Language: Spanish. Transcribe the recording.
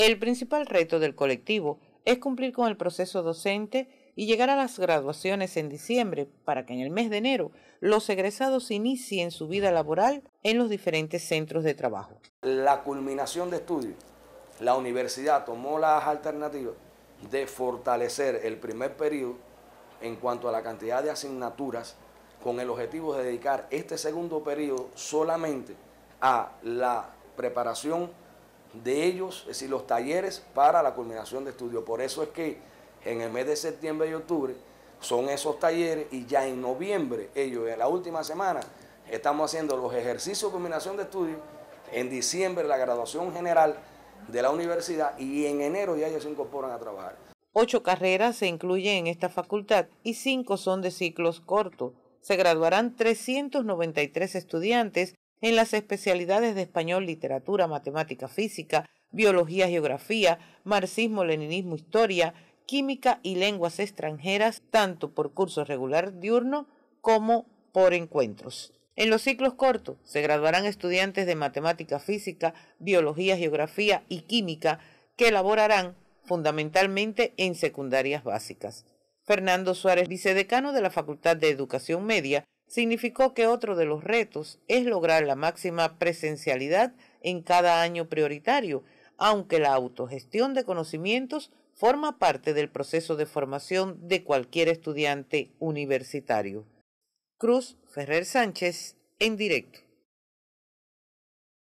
El principal reto del colectivo es cumplir con el proceso docente y llegar a las graduaciones en diciembre para que en el mes de enero los egresados inicien su vida laboral en los diferentes centros de trabajo. La culminación de estudios, la universidad tomó las alternativas de fortalecer el primer periodo en cuanto a la cantidad de asignaturas con el objetivo de dedicar este segundo periodo solamente a la preparación de ellos, es decir, los talleres para la culminación de estudios. Por eso es que en el mes de septiembre y octubre son esos talleres y ya en noviembre, ellos en la última semana, estamos haciendo los ejercicios de culminación de estudios, en diciembre la graduación general de la universidad y en enero ya ellos se incorporan a trabajar. Ocho carreras se incluyen en esta facultad y cinco son de ciclos cortos. Se graduarán 393 estudiantes en las especialidades de español, literatura, matemática, física, biología, geografía, marxismo, leninismo, historia, química y lenguas extranjeras, tanto por curso regular diurno como por encuentros. En los ciclos cortos se graduarán estudiantes de matemática física, biología, geografía y química que elaborarán fundamentalmente en secundarias básicas. Fernando Suárez, vicedecano de la Facultad de Educación Media, significó que otro de los retos es lograr la máxima presencialidad en cada año prioritario, aunque la autogestión de conocimientos forma parte del proceso de formación de cualquier estudiante universitario. Cruz Ferrer Sánchez, en directo.